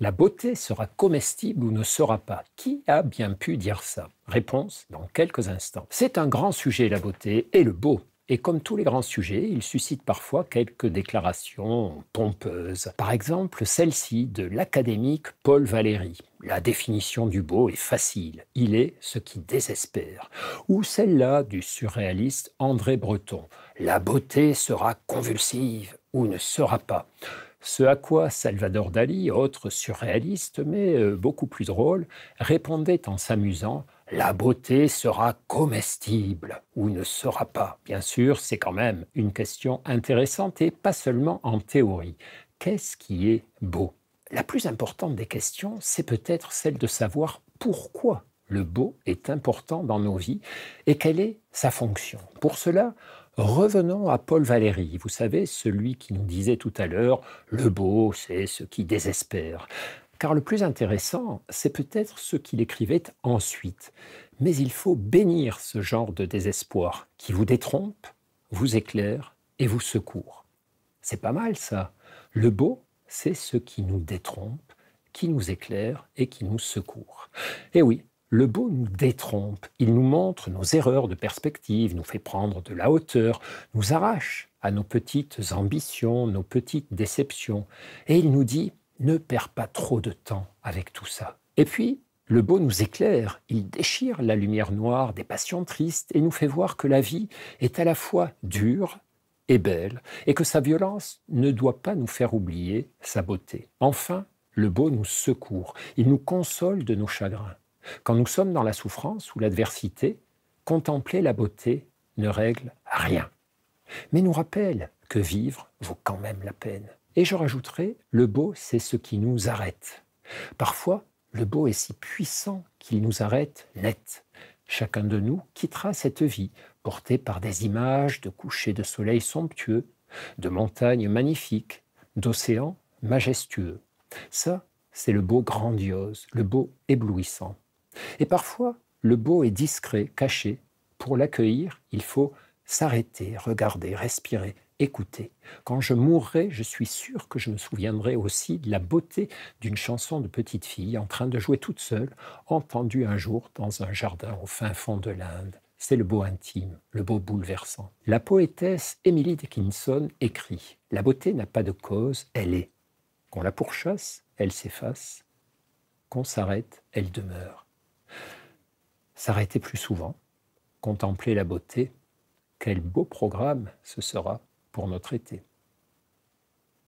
La beauté sera comestible ou ne sera pas. Qui a bien pu dire ça Réponse dans quelques instants. C'est un grand sujet, la beauté et le beau. Et comme tous les grands sujets, il suscite parfois quelques déclarations pompeuses. Par exemple, celle-ci de l'académique Paul Valéry. La définition du beau est facile, il est ce qui désespère. Ou celle-là du surréaliste André Breton. La beauté sera convulsive ou ne sera pas ce à quoi Salvador Dali, autre surréaliste mais euh, beaucoup plus drôle, répondait en s'amusant La beauté sera comestible ou ne sera pas. Bien sûr, c'est quand même une question intéressante et pas seulement en théorie. Qu'est-ce qui est beau La plus importante des questions, c'est peut-être celle de savoir pourquoi le beau est important dans nos vies et quelle est sa fonction. Pour cela, Revenons à Paul Valéry, vous savez, celui qui nous disait tout à l'heure Le beau, c'est ce qui désespère. Car le plus intéressant, c'est peut-être ce qu'il écrivait ensuite. Mais il faut bénir ce genre de désespoir qui vous détrompe, vous éclaire et vous secourt. C'est pas mal ça. Le beau, c'est ce qui nous détrompe, qui nous éclaire et qui nous secourt. Eh oui, le beau nous détrompe, il nous montre nos erreurs de perspective, nous fait prendre de la hauteur, nous arrache à nos petites ambitions, nos petites déceptions, et il nous dit ne perds pas trop de temps avec tout ça. Et puis, le beau nous éclaire, il déchire la lumière noire des passions tristes et nous fait voir que la vie est à la fois dure et belle, et que sa violence ne doit pas nous faire oublier sa beauté. Enfin, le beau nous secourt, il nous console de nos chagrins, quand nous sommes dans la souffrance ou l'adversité, contempler la beauté ne règle rien, mais nous rappelle que vivre vaut quand même la peine. Et je rajouterai, le beau, c'est ce qui nous arrête. Parfois, le beau est si puissant qu'il nous arrête net. Chacun de nous quittera cette vie, portée par des images de couchers de soleil somptueux, de montagnes magnifiques, d'océans majestueux. Ça, c'est le beau grandiose, le beau éblouissant. Et parfois, le beau est discret, caché. Pour l'accueillir, il faut s'arrêter, regarder, respirer, écouter. Quand je mourrai, je suis sûr que je me souviendrai aussi de la beauté d'une chanson de petite fille en train de jouer toute seule, entendue un jour dans un jardin au fin fond de l'Inde. C'est le beau intime, le beau bouleversant. La poétesse Emily Dickinson écrit La beauté n'a pas de cause, elle est. Qu'on la pourchasse, elle s'efface. Qu'on s'arrête, elle demeure s'arrêter plus souvent, contempler la beauté. Quel beau programme ce sera pour notre été.